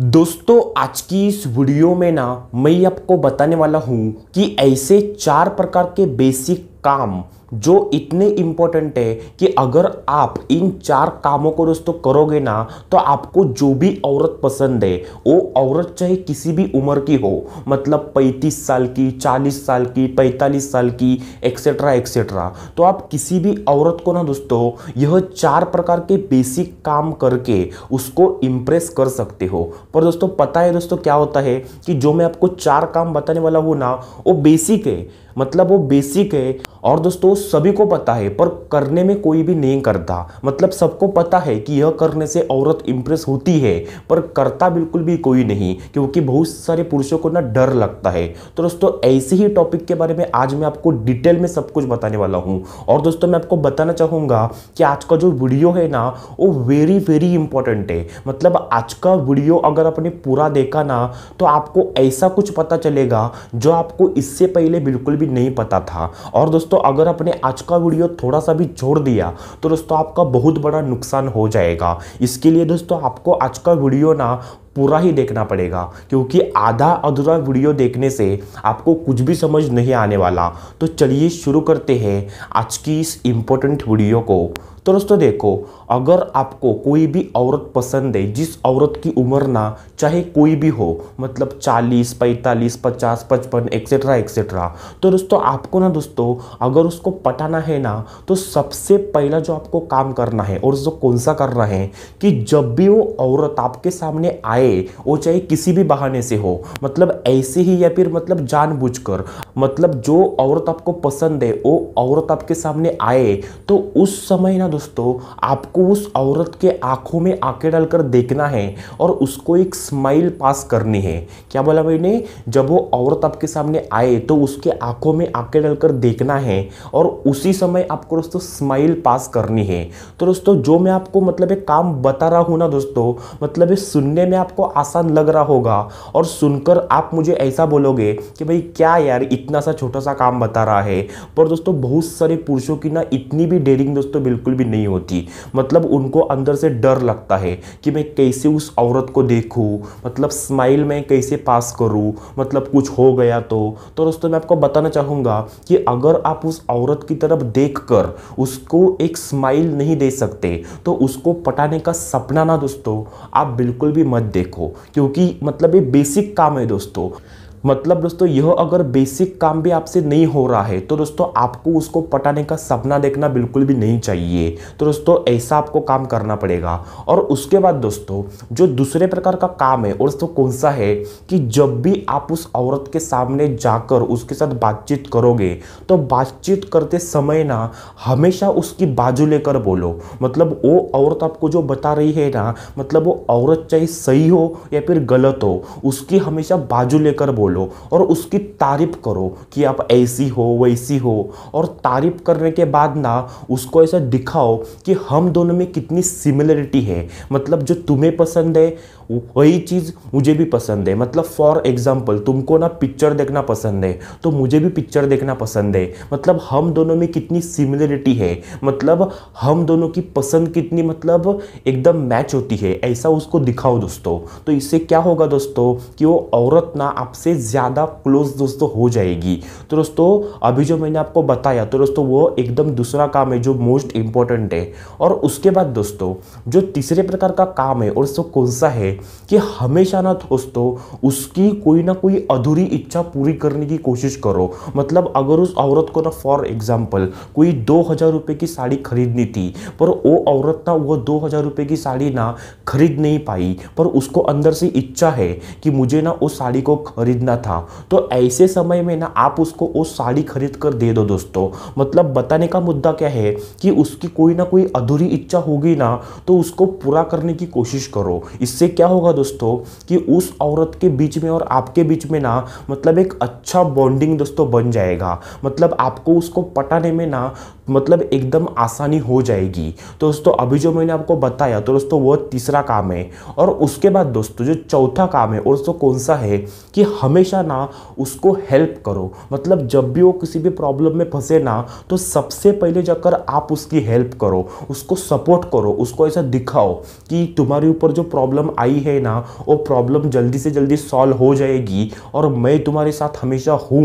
दोस्तों आज की इस वीडियो में ना मैं आपको बताने वाला हूँ कि ऐसे चार प्रकार के बेसिक काम जो इतने इम्पोर्टेंट है कि अगर आप इन चार कामों को दोस्तों करोगे ना तो आपको जो भी औरत पसंद है वो औरत चाहे किसी भी उम्र की हो मतलब 35 साल की 40 साल की 45 साल की एक्सेट्रा एक्सेट्रा तो आप किसी भी औरत को ना दोस्तों यह चार प्रकार के बेसिक काम करके उसको इम्प्रेस कर सकते हो पर दोस्तों पता है दोस्तों क्या होता है कि जो मैं आपको चार काम बताने वाला हूँ ना वो बेसिक है मतलब वो बेसिक है और दोस्तों सभी को पता है पर करने में कोई भी नहीं करता मतलब सबको पता है कि यह करने से औरत इम्प्रेस होती है पर करता बिल्कुल भी कोई नहीं क्योंकि बहुत सारे पुरुषों को ना डर लगता है तो दोस्तों ऐसे ही टॉपिक के बारे में आज मैं आपको डिटेल में सब कुछ बताने वाला हूँ और दोस्तों मैं आपको बताना चाहूँगा कि आज का जो वीडियो है ना वो वेरी वेरी इंपॉर्टेंट है मतलब आज का वीडियो अगर आपने पूरा देखा ना तो आपको ऐसा कुछ पता चलेगा जो आपको इससे पहले बिल्कुल भी भी नहीं पता था और दोस्तों अगर आपने आज का वीडियो थोड़ा सा भी छोड़ दिया तो दोस्तों आपका बहुत बड़ा नुकसान हो जाएगा इसके लिए दोस्तों आपको आज का वीडियो ना पूरा ही देखना पड़ेगा क्योंकि आधा अधूरा वीडियो देखने से आपको कुछ भी समझ नहीं आने वाला तो चलिए शुरू करते हैं आज की इस इम्पोर्टेंट वीडियो को तो दोस्तों देखो अगर आपको कोई भी औरत पसंद है जिस औरत की उम्र ना चाहे कोई भी हो मतलब 40, 45, 50, 55 एक्सेट्रा एक्सेट्रा तो दोस्तों आपको ना दोस्तों अगर उसको पटाना है ना तो सबसे पहला जो आपको काम करना है और जो कौन सा करना है कि जब भी वो औरत आपके सामने आए वो चाहे किसी भी बहाने से हो मतलब ऐसे ही या फिर मतलब जानबूझकर मतलब जो औरत आपको पसंद है वो औरत आपके सामने आए तो उस समय ना दोस्तों आपको उस औरत के आंखों में आंखें डालकर देखना है और उसको एक स्माइल पास करनी है क्या बोला मैंने जब वो औरत आपके सामने आए तो उसके आंखों में आंखें डालकर देखना है और उसी समय आपको दोस्तों स्माइल पास करनी है तो दोस्तों जो मैं आपको मतलब एक काम बता रहा हूँ ना दोस्तों मतलब सुनने में आपको आसान लग रहा होगा और सुनकर आप मुझे ऐसा बोलोगे कि भाई क्या यार इतना सा छोटा सा काम बता रहा है पर दोस्तों बहुत सारे पुरुषों की ना इतनी भी डेरिंग दोस्तों बिल्कुल भी भी नहीं होती मतलब उनको अंदर से डर लगता है कि मैं कैसे उस औरत को देखूँ मतलब स्माइल में कैसे पास करूँ मतलब कुछ हो गया तो तो दोस्तों मैं आपको बताना चाहूँगा कि अगर आप उस औरत की तरफ देख कर उसको एक स्माइल नहीं दे सकते तो उसको पटाने का सपना ना दोस्तों आप बिल्कुल भी मत देखो क्योंकि मतलब ये बेसिक काम है दोस्तों मतलब दोस्तों यह अगर बेसिक काम भी आपसे नहीं हो रहा है तो दोस्तों आपको उसको पटाने का सपना देखना बिल्कुल भी नहीं चाहिए तो दोस्तों ऐसा आपको काम करना पड़ेगा और उसके बाद दोस्तों जो दूसरे प्रकार का काम है और दोस्तों कौन सा है कि जब भी आप उस औरत के सामने जाकर उसके साथ बातचीत करोगे तो बातचीत करते समय ना हमेशा उसकी बाजू लेकर बोलो मतलब वो औरत आपको जो बता रही है ना मतलब वो औरत चाहे सही हो या फिर गलत हो उसकी हमेशा बाजू लेकर बोलो बोलो और उसकी तारीफ करो कि आप ऐसी हो वैसी हो और तारीफ करने के बाद ना उसको ऐसा दिखाओ कि हम दोनों में कितनी सिमिलरिटी है मतलब जो तुम्हें पसंद है वही चीज़ मुझे भी पसंद है मतलब फॉर एग्जाम्पल तुमको ना पिक्चर देखना पसंद है तो मुझे भी पिक्चर देखना पसंद है मतलब हम दोनों में कितनी सिमिलरिटी है मतलब हम दोनों की पसंद कितनी मतलब एकदम मैच होती है ऐसा उसको दिखाओ दोस्तों तो इससे क्या होगा दोस्तों कि वो औरत ना आपसे ज़्यादा क्लोज दोस्तों हो जाएगी तो दोस्तों अभी जो मैंने आपको बताया तो दोस्तों वो एकदम दूसरा काम है जो मोस्ट इम्पॉर्टेंट है और उसके बाद दोस्तों जो तीसरे प्रकार का काम है और दोस्तों कौन सा है कि हमेशा ना दोस्तों उसकी कोई ना कोई अधूरी इच्छा पूरी करने की कोशिश करो मतलब अगर उस औरत को ना फॉर एग्जाम्पल कोई दो हज़ार की साड़ी खरीदनी थी पर वो औरत ना वो दो हज़ार की साड़ी ना खरीद नहीं पाई पर उसको अंदर से इच्छा है कि मुझे ना उस साड़ी को खरीदना ज़्यादा था तो ऐसे समय में ना आप उसको वो साड़ी खरीद कर दे दो दोस्तों मतलब बताने का मुद्दा क्या है कि उसकी कोई ना कोई अधूरी इच्छा होगी ना तो उसको पूरा करने की कोशिश करो इससे क्या होगा दोस्तों कि उस औरत के बीच में और आपके बीच में ना मतलब एक अच्छा बॉन्डिंग दोस्तों बन जाएगा मतलब आपको उसको पटाने में ना मतलब एकदम आसानी हो जाएगी तो दोस्तों अभी जो मैंने आपको बताया तो दोस्तों वह तीसरा काम है और उसके बाद दोस्तों जो चौथा काम है और दोस्तों कौन सा है कि हमेशा ना उसको हेल्प करो मतलब जब भी वो किसी भी प्रॉब्लम में फंसे ना तो सबसे पहले जाकर आप उसकी हेल्प करो उसको सपोर्ट करो उसको ऐसा दिखाओ कि तुम्हारे ऊपर जो प्रॉब्लम आई है ना वो प्रॉब्लम जल्दी से जल्दी सॉल्व हो जाएगी और मैं तुम्हारे साथ हमेशा हूँ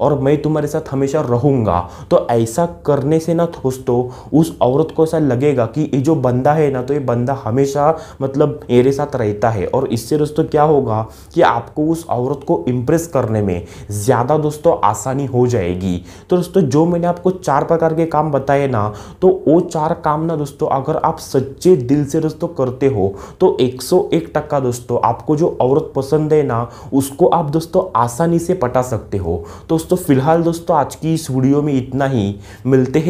और मैं तुम्हारे साथ हमेशा रहूँगा तो ऐसा करने से ना ठोस तो उस औरत को ऐसा लगेगा कि ये जो बंदा है ना तो ये बंदा हमेशा मतलब मेरे साथ रहता है और इससे दोस्तों क्या होगा कि आपको उस औरत को इम्प्रेस करने में ज़्यादा दोस्तों आसानी हो जाएगी तो दोस्तों जो मैंने आपको चार प्रकार के काम बताए ना तो वो चार काम ना दोस्तों अगर आप सच्चे दिल से दोस्तों करते हो तो एक टक्का दोस्तों आपको जो औरत पसंद है ना उसको आप दोस्तों आसानी से पटा सकते हो तो दोस्तों फिलहाल दोस्तों आज की इस वीडियो में इतना ही मिलते हैं